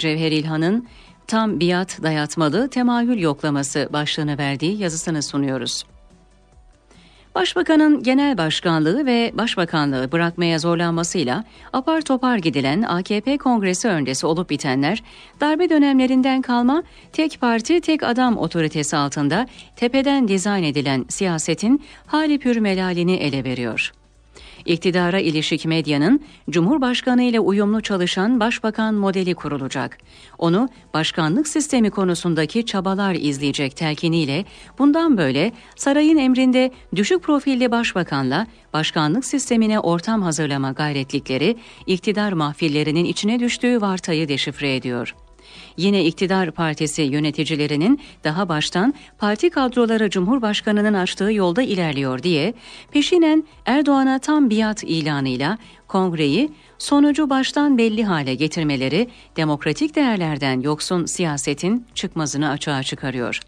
Cevher İlhan'ın Tam Biat Dayatmalı Temayül Yoklaması başlığını verdiği yazısını sunuyoruz. Başbakanın genel başkanlığı ve başbakanlığı bırakmaya zorlanmasıyla apar topar gidilen AKP kongresi öncesi olup bitenler, darbe dönemlerinden kalma tek parti tek adam otoritesi altında tepeden dizayn edilen siyasetin hali pür melalini ele veriyor.'' İktidara ilişik medyanın Cumhurbaşkanı ile uyumlu çalışan başbakan modeli kurulacak. Onu başkanlık sistemi konusundaki çabalar izleyecek telkiniyle bundan böyle sarayın emrinde düşük profilli başbakanla başkanlık sistemine ortam hazırlama gayretlikleri iktidar mahfillerinin içine düştüğü vartayı deşifre ediyor. Yine iktidar partisi yöneticilerinin daha baştan parti kadroları Cumhurbaşkanı'nın açtığı yolda ilerliyor diye peşinen Erdoğan'a tam biat ilanıyla kongreyi sonucu baştan belli hale getirmeleri demokratik değerlerden yoksun siyasetin çıkmazını açığa çıkarıyor.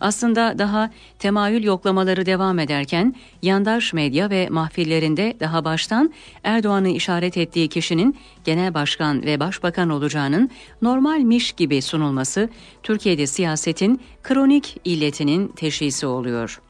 Aslında daha temayül yoklamaları devam ederken yandaş medya ve mahfillerinde daha baştan Erdoğan'ı işaret ettiği kişinin genel başkan ve başbakan olacağının normalmiş gibi sunulması Türkiye'de siyasetin kronik illetinin teşhisi oluyor.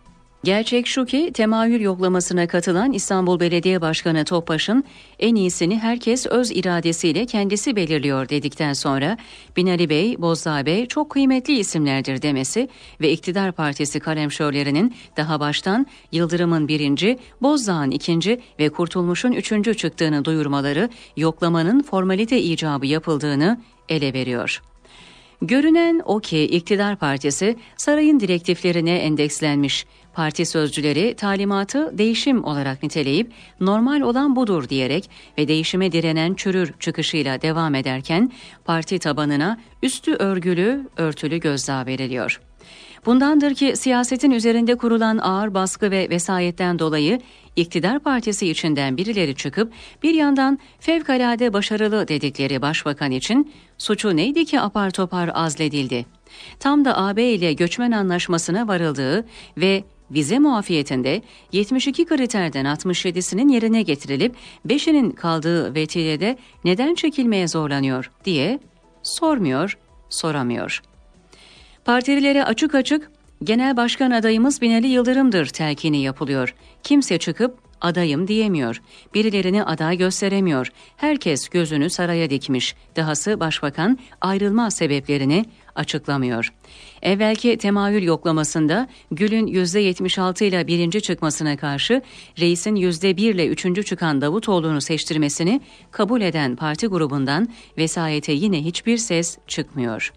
Gerçek şu ki temayül yoklamasına katılan İstanbul Belediye Başkanı Topbaş'ın en iyisini herkes öz iradesiyle kendisi belirliyor dedikten sonra Binali Bey, Bozdağ Bey çok kıymetli isimlerdir demesi ve iktidar partisi kalemşörlerinin daha baştan Yıldırım'ın birinci, Bozdağ'ın ikinci ve Kurtulmuş'un üçüncü çıktığını duyurmaları yoklamanın formalite icabı yapıldığını ele veriyor.'' Görünen o ki iktidar partisi sarayın direktiflerine endekslenmiş. Parti sözcüleri talimatı değişim olarak niteleyip normal olan budur diyerek ve değişime direnen çürür çıkışıyla devam ederken parti tabanına üstü örgülü, örtülü gözdağı veriliyor. Bundandır ki siyasetin üzerinde kurulan ağır baskı ve vesayetten dolayı iktidar partisi içinden birileri çıkıp bir yandan fevkalade başarılı dedikleri başbakan için suçu neydi ki apar topar azledildi. Tam da AB ile göçmen anlaşmasına varıldığı ve vize muafiyetinde 72 kriterden 67'sinin yerine getirilip 5'inin kaldığı vetilede neden çekilmeye zorlanıyor diye sormuyor, soramıyor.'' Partililere açık açık genel başkan adayımız Binali Yıldırım'dır telkini yapılıyor. Kimse çıkıp adayım diyemiyor. Birilerini aday gösteremiyor. Herkes gözünü saraya dikmiş. Dahası başbakan ayrılma sebeplerini açıklamıyor. Evvelki temayül yoklamasında Gül'ün %76 ile birinci çıkmasına karşı reisin %1 ile üçüncü çıkan Davutoğlu'nu seçtirmesini kabul eden parti grubundan vesayete yine hiçbir ses çıkmıyor.''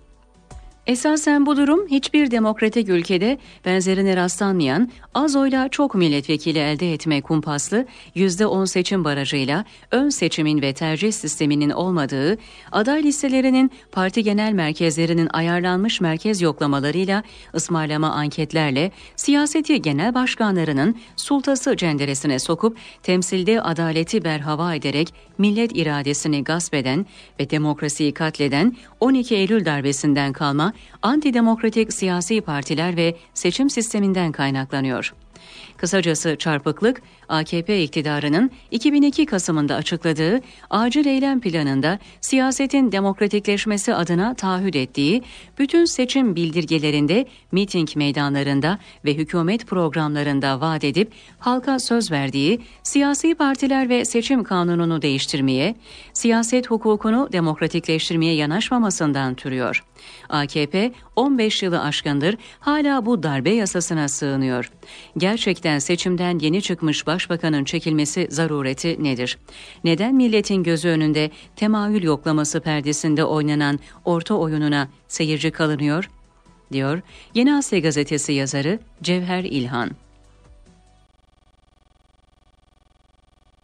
Esasen bu durum hiçbir demokratik ülkede benzerine rastlanmayan az oyla çok milletvekili elde etme kumpaslı %10 seçim barajıyla ön seçimin ve tercih sisteminin olmadığı, aday listelerinin parti genel merkezlerinin ayarlanmış merkez yoklamalarıyla, ısmarlama anketlerle siyaseti genel başkanlarının sultası cenderesine sokup temsilde adaleti berhava ederek millet iradesini gasp eden ve demokrasiyi katleden 12 Eylül darbesinden kalma antidemokratik siyasi partiler ve seçim sisteminden kaynaklanıyor. Kısacası çarpıklık AKP iktidarının 2002 Kasım'ında açıkladığı acil eylem planında siyasetin demokratikleşmesi adına taahhüt ettiği bütün seçim bildirgelerinde, miting meydanlarında ve hükümet programlarında vaat edip halka söz verdiği siyasi partiler ve seçim kanununu değiştirmeye, siyaset hukukunu demokratikleştirmeye yanaşmamasından türüyor. AKP 15 yılı aşkındır hala bu darbe yasasına sığınıyor. Gel Gerçekten seçimden yeni çıkmış başbakanın çekilmesi zarureti nedir? Neden milletin gözü önünde temayül yoklaması perdesinde oynanan orta oyununa seyirci kalınıyor? diyor Yeni Asya gazetesi yazarı Cevher İlhan.